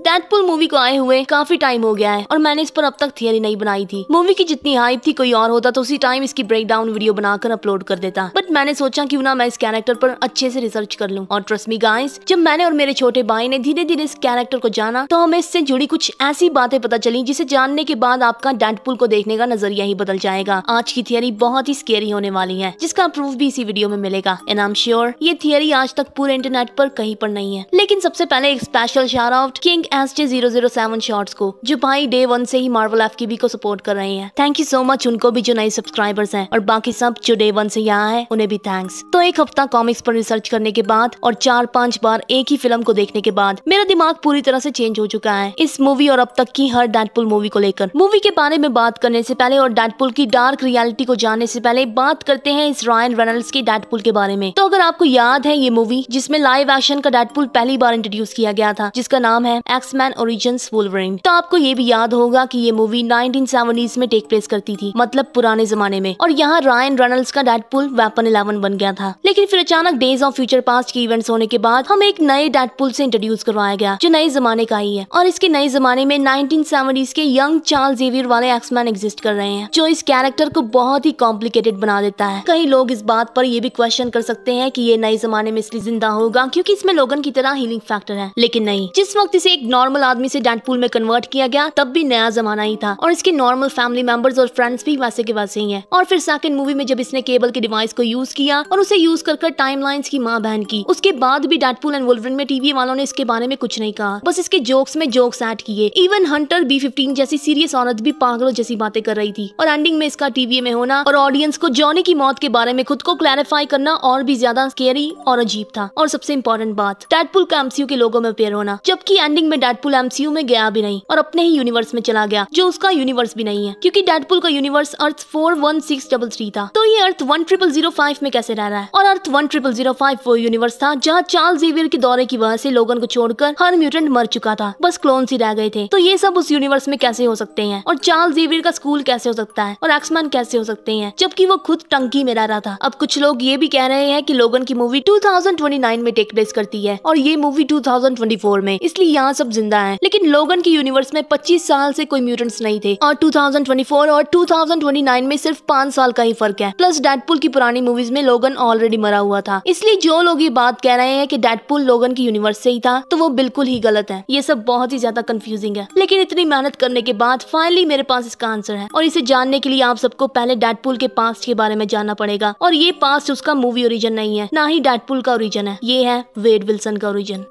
Deadpool movie को आए हुए काफी टाइम हो गया है और मैंने इस पर अब तक थियरी नहीं बनाई थी मूवी की जितनी हाइप थी कोई और होता तो उसी टाइम इसकी ब्रेकडाउन वीडियो बनाकर अपलोड कर देता बट मैंने सोचा क्यों ना मैं इस कैरेक्टर पर अच्छे से रिसर्च कर लूं और ट्रस्ट मी गाइस जब मैंने और मेरे छोटे भाई ने धीरे धीरे इस कैरेक्टर को जाना तो हमें इससे जुड़ी कुछ ऐसी बातें पता चली जिसे जानने के बाद आपका डेडपुल को देखने का नजरिया ही बदल जाएगा आज की थियरी बहुत ही स्केरी होने वाली है जिसका प्रूफ भी इसी वीडियो में मिलेगा एन आम श्योर ये थियरी आज तक पूरे इंटरनेट पर कहीं पर नहीं है लेकिन सबसे पहले एक special shout out king king S J zero zero seven shorts को जो भाई डे वन से ही मार्वल एफ की को सपोर्ट कर रहे हैं थैंक यू सो मच उनको भी जो नए सब्सक्राइबर्स हैं और बाकी सब जो डे वन से यहाँ है उन्हें भी थैंक्स तो एक हफ्ता कॉमिक्स पर रिसर्च करने के बाद और चार पाँच बार एक ही फिल्म को देखने के बाद मेरा दिमाग पूरी तरह से चेंज हो चुका है इस मूवी और अब तक की हर डेटपुल मूवी को लेकर मूवी के बारे में बात करने से पहले और डेटपुल की डार्क रियलिटी को जानने से पहले बात करते हैं इस रॉयन रनल्स की डेटपुल के बारे में तो अगर आपको याद है ये मूवी जिसमें लाइव एक्शन का डेटपुल पहली बार इंट्रोड्यूस किया गया था जिसका नाम है एक्समैन ओरिजिन वुलवरिन तो आपको ये भी याद होगा कि ये मूवी नाइनटीन में टेक प्लेस करती थी मतलब पुराने जमाने में और यहाँ रायन रनल्स का डेडपुल वेपन इलेवन बन गया था लेकिन फिर अचानक डेज ऑफ फ्यूचर पास्ट के इवेंट्स होने के बाद हम एक नए डेडपुल से इंट्रोड्यूस करवाया गया जो नए जमाने का ही है और इसके नए जमाने में नाइनटीन के यंग चार्ल्स जेवियर वाले एक्समैन एग्जिस्ट कर रहे हैं जो इस कैरेक्टर को बहुत ही कॉम्प्लिकेटेड बना देता है कई लोग इस बात पर ये भी क्वेश्चन कर सकते हैं कि ये नए जमाने में इसलिए जिंदा होगा क्योंकि इसमें लोगन की तरह हीलिंग फैक्टर है लेकिन नहीं जिस वक्त इसे एक एक नॉर्मल आदमी से डेंटपूल में कन्वर्ट किया गया तब भी नया जमाना ही था और इसके नॉर्मल फैमिली मेंबर्स और फ्रेंड्स भी वैसे के वैसे ही हैं और फिर सेकंड मूवी में जब इसने केबल के डिवाइस को यूज किया और उसे यूज कर लाइन की माँ बहन की उसके बाद भी डेटपूल एंड वुलवरिन में टीवी वालों ने इसके बारे में कुछ नहीं कहा बस इसके जोक्स में जोक्स एड किए इवन हंटर बी फिफ्टीन जैसी सीरियस औरत भी पागलों जैसी बातें कर रही थी और एंडिंग में इसका टीवी में होना और ऑडियंस को जॉनी की मौत के बारे में खुद को क्लैरिफाई करना और भी ज्यादा केयरी और अजीब था और सबसे इम्पोर्टेंट बात डेटपूल का एमसीयू के लोगों में अपेयर होना जबकि एंडिंग में डेडपुल एमसीयू में गया भी नहीं और अपने ही यूनिवर्स में चला गया जो उसका यूनिवर्स भी नहीं है क्योंकि डेडपुल का universe earth four one six double three था तो ये earth one triple zero five में कैसे रह रहा है और earth one triple zero five वो यूनिवर्स था जहाँ चार्ल जेवियर के दौरे की वजह से लोगन को छोड़कर हर म्यूटेंट मर चुका था बस क्लोन ही रह गए थे तो ये सब उस यूनिवर्स में कैसे हो सकते हैं और चार्ल जेवियर का स्कूल कैसे हो सकता है और एक्समैन कैसे हो सकते हैं जबकि वो खुद टंकी में रह रहा था अब कुछ लोग ये भी कह रहे हैं की लोगन की मूवी टू में टेक प्लेस करती है और ये मूवी टू में इसलिए यहाँ सब जिंदा हैं लेकिन लोगन की यूनिवर्स में 25 साल से कोई म्यूटेंट्स नहीं थे और 2024 और 2029 में सिर्फ पाँच साल का ही फर्क है प्लस डेडपुल की पुरानी मूवीज में लोगन ऑलरेडी मरा हुआ था इसलिए जो लोग ये बात कह रहे हैं की डेडपुल लोगन की यूनिवर्स से ही था तो वो बिल्कुल ही गलत है ये सब बहुत ही ज्यादा कंफ्यूजिंग है लेकिन इतनी मेहनत करने के बाद फाइनली मेरे पास इसका आंसर है और इसे जानने के लिए आप सबको पहले डेडपुल के पास्ट के बारे में जानना पड़ेगा और ये पास्ट उसका मूवी ओरिजिन नहीं है ना ही डेडपुल का ओरिजिन है ये है वेड विल्सन का ओरिजिन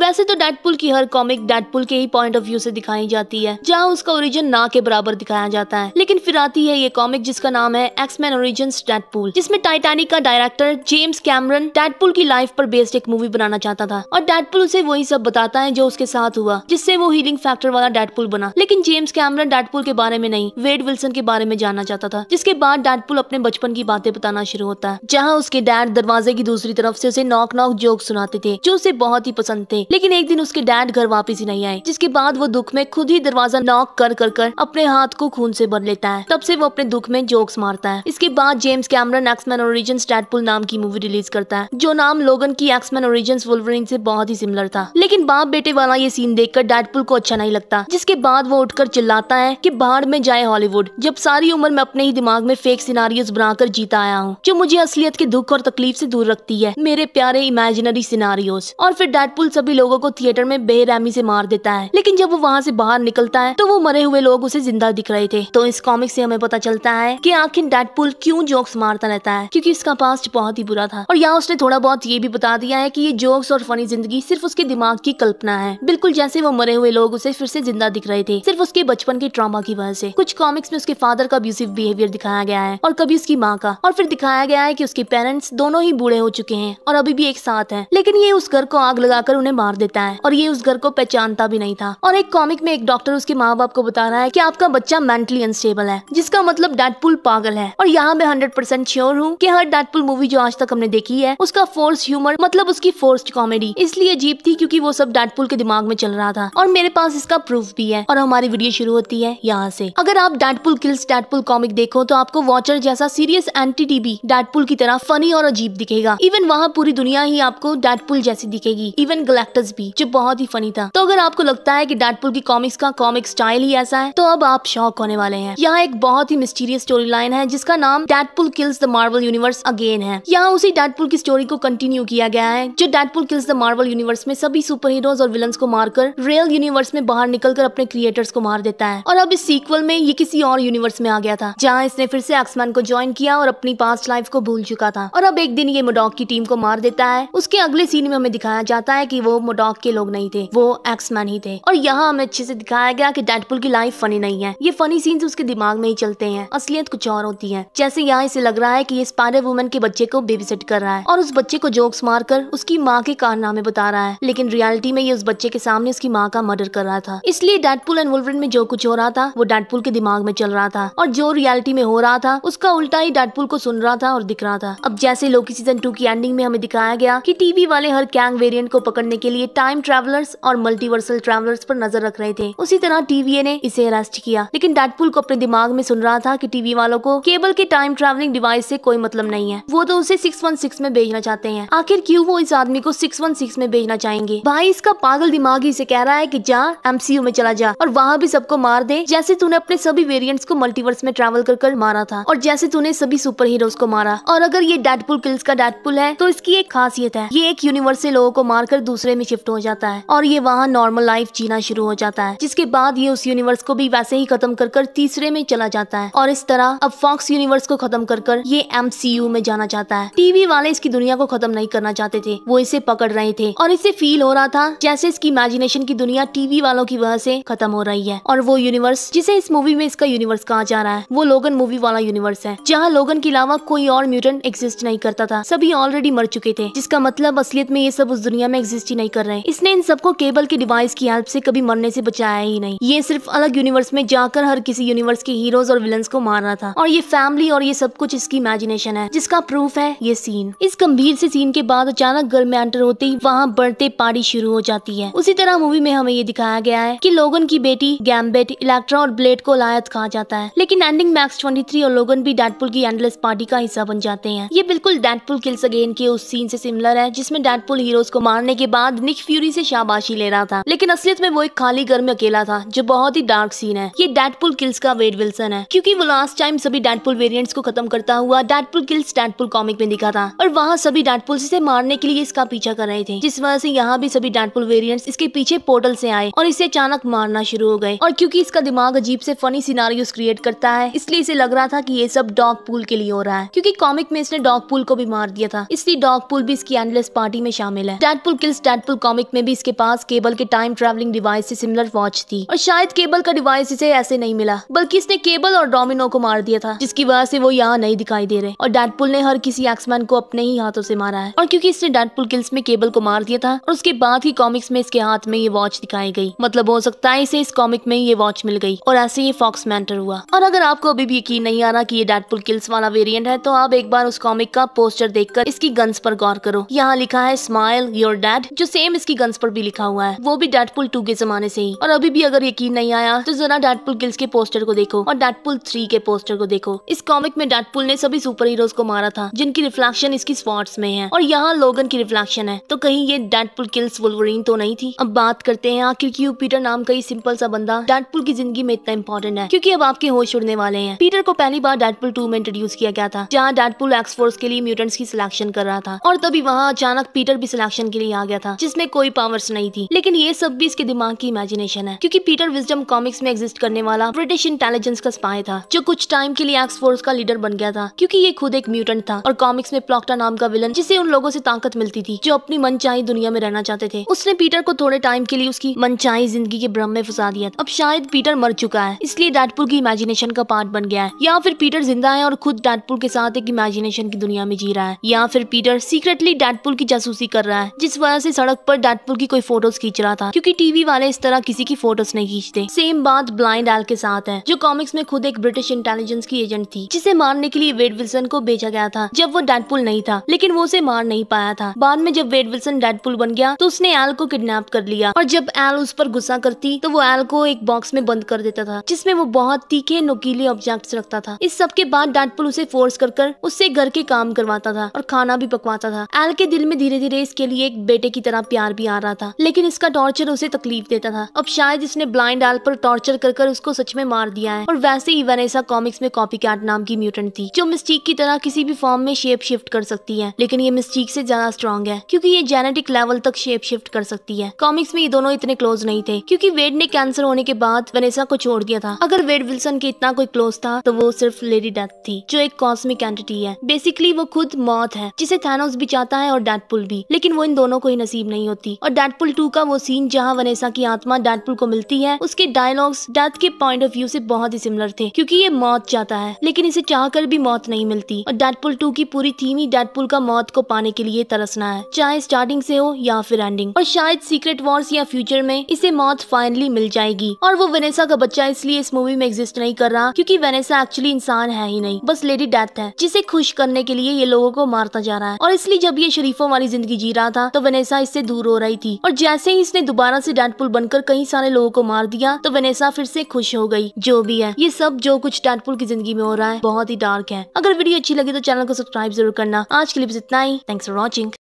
वैसे तो डेडपुल की हर कॉमिक डेडपुल के ही पॉइंट ऑफ व्यू से दिखाई जाती है जहाँ उसका ओरिजिन ना के बराबर दिखाया जाता है लेकिन फिर आती है ये कॉमिक जिसका नाम है एक्समैन ओरिजिन डेडपुल जिसमें टाइटैनिक का डायरेक्टर जेम्स कैमरन डेडपुल की लाइफ पर बेस्ड एक मूवी बनाना चाहता था और डेडपुल उसे वही सब बताता है जो उसके साथ हुआ जिससे वो हीलिंग फैक्टर वाला डेडपुल बना लेकिन जेम्स कैमरन डेडपुल के बारे में नहीं वेड विल्सन के बारे में जानना चाहता था जिसके बाद डेडपुल अपने बचपन की बातें बताना शुरू होता है जहाँ उसके डैड दरवाजे की दूसरी तरफ से उसे नॉक नॉक जोक सुनाते थे जो उसे बहुत ही पसंद थे लेकिन एक दिन उसके डैड घर वापस ही नहीं आए जिसके बाद वो दुख में खुद ही दरवाजा नॉक कर कर कर अपने हाथ को खून से भर लेता है तब से वो अपने दुख में जोक्स मारता है इसके बाद James Cameron X Men origin Deadpool नाम की मूवी रिलीज करता है जो नाम लोगन की एक्समैन ओरिजिन वुलवरिन से बहुत ही सिमिलर था लेकिन बाप बेटे वाला ये सीन कर डैडपुल को अच्छा नहीं लगता जिसके बाद वो उठकर चिल्लाता है की बाहर में जाए हॉलीवुड जब सारी उम्र में अपने ही दिमाग में फेक सिनारियोज बनाकर जीता आया हूँ जो मुझे असलियत के दुख और तकलीफ ऐसी दूर रखती है मेरे प्यारे इमेजिनरी सिनारियोज और फिर डैडपुल सभी सभी लोगों को थिएटर में बेरहमी से मार देता है लेकिन जब वो वहाँ से बाहर निकलता है तो वो मरे हुए लोग उसे जिंदा दिख रहे थे तो इस कॉमिक से हमें पता चलता है कि आखिर डेडपुल क्यों जोक्स मारता रहता है क्योंकि इसका पास्ट बहुत ही बुरा था और यहाँ उसने थोड़ा बहुत ये भी बता दिया है की ये जोक्स और फनी जिंदगी सिर्फ उसके दिमाग की कल्पना है बिल्कुल जैसे वो मरे हुए लोग उसे फिर से जिंदा दिख रहे थे सिर्फ उसके बचपन के ट्रामा की वजह से कुछ कॉमिक्स में उसके फादर का अब्यूसिव बिहेवियर दिखाया गया है और कभी उसकी माँ का और फिर दिखाया गया है की उसके पेरेंट्स दोनों ही बूढ़े हो चुके हैं और अभी भी एक साथ है लेकिन ये उस घर को आग लगाकर उन्हें मार देता है और ये उस घर को पहचानता भी नहीं था और एक कॉमिक में एक डॉक्टर उसके माँ बाप को बता रहा है की आपका बच्चा मेंटली अनस्टेबल है जिसका मतलब डेटपुल पागल है और यहाँ मैं हंड्रेड परसेंट श्योर हूँ की हर डेटपुल मूवी जो आज तक हमने देखी है उसका फोर्स ह्यूमर मतलब उसकी फोर्स कॉमेडी इसलिए अजीब थी क्यूँकी वो सब डेटपुल के दिमाग में चल रहा था और मेरे पास इसका प्रूफ भी है और हमारी वीडियो शुरू होती है यहाँ से अगर आप डेटपुल किल्स डेटपुल कॉमिक देखो तो आपको वॉचर जैसा सीरियस एंटी टीबी डेटपुल की तरह फनी और अजीब दिखेगा इवन वहाँ पूरी दुनिया ही आपको डेटपुल जैसी दिखेगी इवन गलेक् कैरेक्टर्स भी जो बहुत ही फनी था तो अगर आपको लगता है की डेडपुल की कॉमिक्स का कॉमिक स्टाइल ही ऐसा है तो अब आप शौक होने वाले हैं यहाँ एक बहुत ही मिस्टीरियस स्टोरी लाइन है जिसका नाम Deadpool kills the Marvel universe again है यहाँ उसी डेडपुल की स्टोरी को कंटिन्यू किया गया है जो Deadpool kills the Marvel universe में सभी सुपर हीरोज और विलन को मारकर रियल यूनिवर्स में बाहर निकलकर अपने क्रिएटर्स को मार देता है और अब इस सीक्वल में ये किसी और यूनिवर्स में आ गया था जहाँ इसने फिर से एक्समैन को ज्वाइन किया और अपनी पास्ट लाइफ को भूल चुका था और अब एक दिन ये मोडॉक की टीम को मार देता है उसके अगले सीन में हमें दिखाया जाता है की वो मोडॉक के लोग नहीं थे वो एक्समैन ही थे और यहाँ हमें अच्छे से दिखाया गया कि डेडपुल की लाइफ फनी नहीं है ये फनी सीन्स उसके दिमाग में ही चलते हैं असलियत कुछ और होती है जैसे यहाँ इसे लग रहा है की ये स्पाइडर वुमन के बच्चे को सेट कर रहा है और उस बच्चे को जोक्स मारकर उसकी माँ के कारनामे बता रहा है लेकिन रियालिटी में ये उस बच्चे के सामने उसकी माँ का मर्डर कर रहा था इसलिए डेडपुल एंड वुलवरिन में जो कुछ हो रहा था वो डेडपुल के दिमाग में चल रहा था और जो रियलिटी में हो रहा था उसका उल्टा ही डेडपुल को सुन रहा था और दिख रहा था अब जैसे लोकी सीजन टू की एंडिंग में हमें दिखाया गया की टीवी वाले हर कैंग वेरियंट को पकड़ने के लिए टाइम ट्रेवलर्स और मल्टीवर्सल ट्रेवलर्स पर नजर रख रहे थे उसी तरह टीवीए ने इसे अरेस्ट किया लेकिन डेडपुल को अपने दिमाग में सुन रहा था कि टीवी वालों को केबल के टाइम ट्रेवलिंग डिवाइस से कोई मतलब नहीं है वो तो उसे 616 में भेजना चाहते हैं आखिर क्यों वो इस आदमी को 616 में भेजना चाहेंगे भाई इसका पागल दिमाग ही इसे कह रहा है की जा एमसीयू में चला जा और वहाँ भी सबको मार दे जैसे तूने अपने सभी वेरियंट्स को मल्टीवर्स में ट्रेवल कर कर मारा था और जैसे तूने सभी सुपर हीरोज को मारा और अगर ये डेडपुल किल्स का डेडपुल है तो इसकी एक खासियत है ये एक यूनिवर्स से लोगों को मारकर दूसरे दूसरे में शिफ्ट हो जाता है और ये वहाँ नॉर्मल लाइफ जीना शुरू हो जाता है जिसके बाद ये उस यूनिवर्स को भी वैसे ही खत्म कर कर तीसरे में चला जाता है और इस तरह अब फॉक्स यूनिवर्स को खत्म कर कर ये एम में जाना चाहता है टीवी वाले इसकी दुनिया को खत्म नहीं करना चाहते थे वो इसे पकड़ रहे थे और इसे फील हो रहा था जैसे इसकी इमेजिनेशन की दुनिया टीवी वालों की वजह से खत्म हो रही है और वो यूनिवर्स जिसे इस मूवी में इसका यूनिवर्स कहा जा रहा है वो लोगन मूवी वाला यूनिवर्स है जहाँ लोगन के अलावा कोई और म्यूटेंट एग्जिस्ट नहीं करता था सभी ऑलरेडी मर चुके थे जिसका मतलब असलियत में ये सब उस दुनिया में एग्जिस्ट ही नहीं नहीं कर रहे इसने इन सबको केबल की डिवाइस की हेल्प से कभी मरने से बचाया ही नहीं ये सिर्फ अलग यूनिवर्स में जाकर हर किसी यूनिवर्स के हीरोज और विलन्स को मार रहा था और ये फैमिली और ये सब कुछ इसकी इमेजिनेशन है जिसका प्रूफ है ये सीन इस गंभीर से सीन के बाद अचानक घर में एंटर होते ही वहाँ बढ़ते पार्टी शुरू हो जाती है उसी तरह मूवी में हमें ये दिखाया गया है की लोगन की बेटी गैम्बेट इलेक्ट्रा और ब्लेड को लायत कहा जाता है लेकिन एंडिंग मैक्स ट्वेंटी और लोगन भी डेडपुल की एंडलेस पार्टी का हिस्सा बन जाते हैं ये बिल्कुल डेडपुल किल्स अगेन के उस सीन से सिमिलर है जिसमें डेडपुल हीरोज को मारने के बाद बाद निक फ्यूरी से शाबाशी ले रहा था लेकिन असलियत में वो एक खाली घर में अकेला था जो बहुत ही डार्क सीन है ये डेडपुल किल्स का वेड विल्सन है क्योंकि वो लास्ट टाइम सभी डेडपुल वेरिएंट्स को खत्म करता हुआ डेडपुल किल्स डेडपुल कॉमिक में दिखा था और वहाँ सभी डेडपुल इसे मारने के लिए इसका पीछा कर रहे थे जिस वजह से यहाँ भी सभी डेडपुल वेरियंट इसके पीछे पोर्टल से आए और इसे अचानक मारना शुरू हो गए और क्यूँकी इसका दिमाग अजीब से फनी सिनारियोस क्रिएट करता है इसलिए इसे लग रहा था की ये सब डॉग पुल के लिए हो रहा है क्यूँकी कॉमिक में इसने डॉग पुल को भी मार दिया था इसलिए डॉग पुल भी इसकी एंडलेस पार्टी में शामिल है Deadpool kills dead Deadpool comic में भी इसके पास केबल के टाइम ट्रेवलिंग डिवाइस से सिमिलर वॉच थी और शायद केबल का डिवाइस इसे ऐसे नहीं मिला बल्कि इसने केबल और डोमिनो को मार दिया था जिसकी वजह से वो यहाँ नहीं दिखाई दे रहे और डेडपुल ने हर किसी एक्समैन को अपने ही हाथों से मारा है और क्योंकि इसने डेडपुल किल्स में केबल को मार दिया था और उसके बाद ही कॉमिक्स में इसके हाथ में ये वॉच दिखाई गई मतलब हो सकता है इसे इस कॉमिक में ये वॉच मिल गई और ऐसे ये फॉक्स मैंटर हुआ और अगर आपको अभी भी यकीन नहीं आ रहा की ये डेडपुल किल्स वाला वेरियंट है तो आप एक बार उस कॉमिक का पोस्टर देखकर इसकी गन्स पर गौर करो यहाँ लिखा है स्माइल योर डैड जो सेम इसकी गन्स पर भी लिखा हुआ है वो भी डेडपुल टू के जमाने से ही और अभी भी अगर यकीन नहीं आया तो जरा डेडपुल किल्स के पोस्टर को देखो और डेडपुल थ्री के पोस्टर को देखो इस कॉमिक में डेडपुल ने सभी सुपर हीरोज को मारा था जिनकी रिफ्लेक्शन इसकी स्पॉट्स में है और यहाँ लोगन की रिफ्लेक्शन है तो कहीं ये डेडपुल किल्स वुलवरीन तो नहीं थी अब बात करते हैं आखिर क्यों पीटर नाम का ही सिंपल सा बंदा डेडपुल की जिंदगी में इतना इम्पोर्टेंट है क्यूँकी अब आपके होश उड़ने वाले हैं पीटर को पहली बार डेडपुल टू में इंट्रोड्यूस किया गया था जहाँ डेडपुल एक्सफोर्स के लिए म्यूटेंट्स की सिलेक्शन कर रहा था और तभी वहाँ अचानक पीटर भी सिलेक्शन के लिए आ गया था जिसमें कोई पावर्स नहीं थी लेकिन ये सब भी इसके दिमाग की इमेजिनेशन है क्योंकि पीटर विजडम कॉमिक्स में एग्जिस्ट करने वाला ब्रिटिश इंटेलिजेंस का स्पाय था जो कुछ टाइम के लिए एक्स फोर्स का लीडर बन गया था क्योंकि ये खुद एक म्यूटेंट था और कॉमिक्स में प्लॉक्टा नाम का विलन जिसे उन लोगों से ताकत मिलती थी जो अपनी मनचाही दुनिया में रहना चाहते थे उसने पीटर को थोड़े टाइम के लिए उसकी मनचाही जिंदगी के भ्रम में फंसा दिया अब शायद पीटर मर चुका है इसलिए डैटपुर की इमेजिनेशन का पार्ट बन गया है या फिर पीटर जिंदा है और खुद डैटपुर के साथ एक इमेजिनेशन की दुनिया में जी रहा है या फिर पीटर सीक्रेटली डैटपुर की जासूसी कर रहा है जिस वजह से सड़क पर डेडपुल की कोई फोटोज खींच रहा था क्योंकि टीवी वाले इस तरह किसी की फोटोज नहीं खींचते सेम बात ब्लाइंड एल के साथ है जो कॉमिक्स में खुद एक ब्रिटिश इंटेलिजेंस की एजेंट थी जिसे मारने के लिए वेड विल्सन को भेजा गया था जब वो डेडपुल नहीं था लेकिन वो उसे मार नहीं पाया था बाद में जब वेड विल्सन डेडपुल बन गया तो उसने एल को किडनेप कर लिया और जब एल उस पर गुस्सा करती तो वो एल को एक बॉक्स में बंद कर देता था जिसमे वो बहुत तीखे नोकीले ऑब्जेक्ट रखता था इस सब के बाद डेडपुल उसे फोर्स कर कर उससे घर के काम करवाता था और खाना भी पकवाता था एल के दिल में धीरे धीरे इसके लिए एक बेटे की तरह तरह प्यार भी आ रहा था लेकिन इसका टॉर्चर उसे तकलीफ देता था अब शायद इसने ब्लाइंड आल पर टॉर्चर कर कर उसको सच में मार दिया है और वैसे ही वनेसा कॉमिक्स में कॉपी नाम की म्यूटेंट थी जो मिस्टीक की तरह किसी भी फॉर्म में शेप शिफ्ट कर सकती है लेकिन ये मिस्टीक से ज्यादा स्ट्रॉन्ग है क्योंकि ये जेनेटिक लेवल तक शेप शिफ्ट कर सकती है कॉमिक्स में ये दोनों इतने क्लोज नहीं थे क्योंकि वेड ने कैंसर होने के बाद वनेसा को छोड़ दिया था अगर वेड विल्सन के इतना कोई क्लोज था तो वो सिर्फ लेडी डेथ थी जो एक कॉस्मिक एंटिटी है बेसिकली वो खुद मौत है जिसे थैनोस भी चाहता है और डेडपुल भी लेकिन वो इन दोनों को ही नसीब नसीब नहीं होती और डेडपुल टू का वो सीन जहाँ वनेसा की आत्मा डेडपुल को मिलती है उसके डायलॉग्स डेथ के पॉइंट ऑफ व्यू से बहुत ही सिमिलर थे क्योंकि ये मौत चाहता है लेकिन इसे चाह कर भी मौत नहीं मिलती और डेडपुल टू की पूरी थीम ही डेडपुल का मौत को पाने के लिए तरसना है चाहे स्टार्टिंग से हो या फिर एंडिंग और शायद सीक्रेट वॉर्स या फ्यूचर में इसे मौत फाइनली मिल जाएगी और वो वनेसा का बच्चा इसलिए इस मूवी में एग्जिस्ट नहीं कर रहा क्यूँकी वनेसा एक्चुअली इंसान है ही नहीं बस लेडी डेथ है जिसे खुश करने के लिए ये लोगों को मारता जा रहा है और इसलिए जब ये शरीफों वाली जिंदगी जी रहा था तो वनेसा इस से दूर हो रही थी और जैसे ही इसने दोबारा से डैटपुल बनकर कई सारे लोगों को मार दिया तो वनेसा फिर से खुश हो गई जो भी है ये सब जो कुछ डैटपुल की जिंदगी में हो रहा है बहुत ही डार्क है अगर वीडियो अच्छी लगी तो चैनल को सब्सक्राइब जरूर करना आज के लिए इतना ही थैंक्स फॉर वॉचिंग